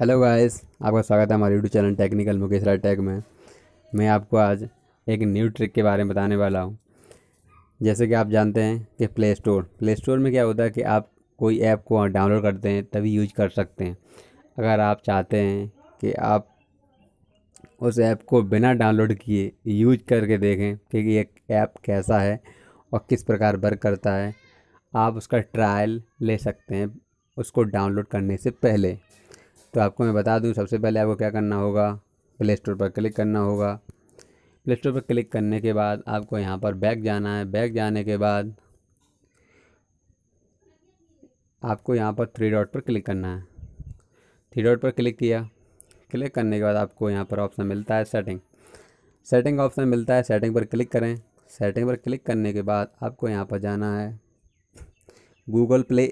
hello guys आपका स्वागत है हमारे यूट्यूब चैनल टेक्निकल मुकेशरा टेक में मैं आपको आज एक न्यू ट्रिक के बारे में बताने वाला हूँ जैसे कि आप जानते हैं कि प्ले स्टोर प्ले स्टोर में क्या होता है कि आप कोई ऐप को डाउनलोड करते हैं तभी यूज कर सकते हैं अगर आप चाहते हैं कि आप उस ऐप को बिना डाउनलोड किए यूज करके देखें कि ये ऐप कैसा है और किस प्रकार वर्क करता है आप उसका ट्रायल ले सकते हैं उसको डाउनलोड करने से पहले तो आपको मैं बता दूं सबसे पहले आपको क्या करना होगा प्ले स्टोर पर क्लिक करना होगा प्ले स्टोर पर क्लिक करने के बाद आपको यहाँ पर बैक जाना है बैक जाने के बाद आपको यहाँ पर थ्री डॉट पर क्लिक करना है थ्री डॉट पर क्लिक किया क्लिक करने के बाद आपको यहाँ पर ऑप्शन मिलता है सेटिंग सेटिंग ऑप्शन मिलता है सेटिंग पर क्लिक करें सेटिंग पर क्लिक करने के बाद आपको यहाँ पर जाना है Google play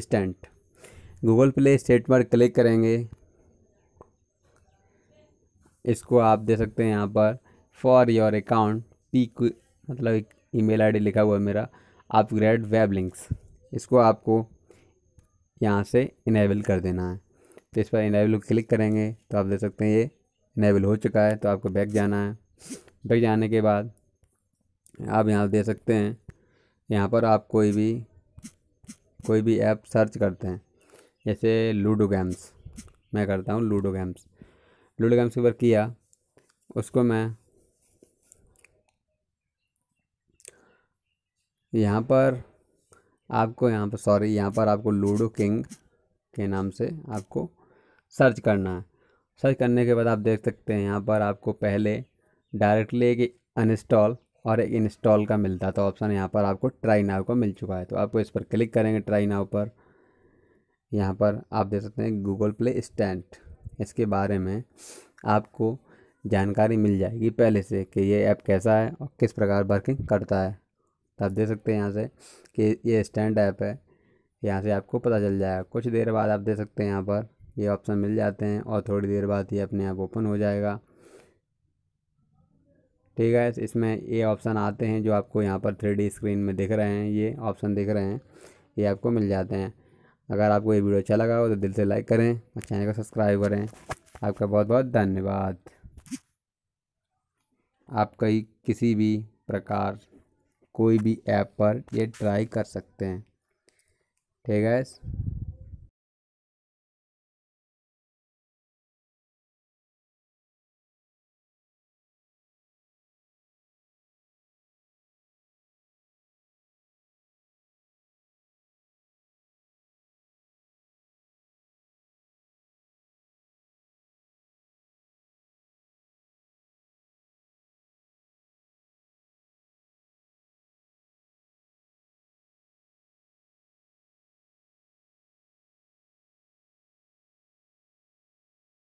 store Google play store पर क्लिक करेंगे इसको आप दे सकते हैं यहाँ पर फॉर योर अकाउंट पी मतलब एक ईमेल आईडी लिखा हुआ है मेरा अपग्रेड वेब लिंक्स इसको आपको यहाँ से इनेबल कर देना है तो इस पर इनेबल क्लिक करेंगे तो आप देख सकते हैं ये इनेबल हो चुका है तो आपको बैक जाना है बैक जाने के बाद आप यहाँ दे सकते हैं यहाँ पर आप कोई भी कोई भी ऐप सर्च करते हैं जैसे लूडो गेम्स मैं करता हूँ लूडो गेम्स लूडो गेम्स के बार किया उसको मैं यहाँ पर आपको यहाँ पर सॉरी यहाँ पर आपको लूडो किंग के नाम से आपको सर्च करना है सर्च करने के बाद आप देख सकते हैं यहाँ पर आपको पहले डायरेक्टली एक अनस्टॉल और एक इंस्टॉल का मिलता था तो ऑप्शन यहाँ पर आपको ट्राई नाव का मिल चुका है तो आपको इस पर क्लिक करेंगे ट्राई नाव पर यहाँ पर आप देख सकते हैं गूगल प्ले स्टैंड इसके बारे में आपको जानकारी मिल जाएगी पहले से कि ये ऐप कैसा है और किस प्रकार वर्किंग करता है तो आप देख सकते हैं यहाँ से कि ये स्टैंड ऐप है यहाँ से आपको पता चल जाएगा कुछ देर बाद आप देख सकते हैं यहाँ पर ये ऑप्शन मिल जाते हैं और थोड़ी देर बाद ये अपने आप ओपन हो जाएगा ठीक है इसमें ये ऑप्शन आते हैं जो आपको यहाँ पर थ्री स्क्रीन में दिख रहे हैं ये ऑप्शन दिख रहे हैं ये आपको मिल जाते हैं अगर आपको ये वीडियो अच्छा लगा हो तो दिल से लाइक करें और चैनल को सब्सक्राइब करें आपका बहुत बहुत धन्यवाद आप कहीं किसी भी प्रकार कोई भी ऐप पर ये ट्राई कर सकते हैं ठीक है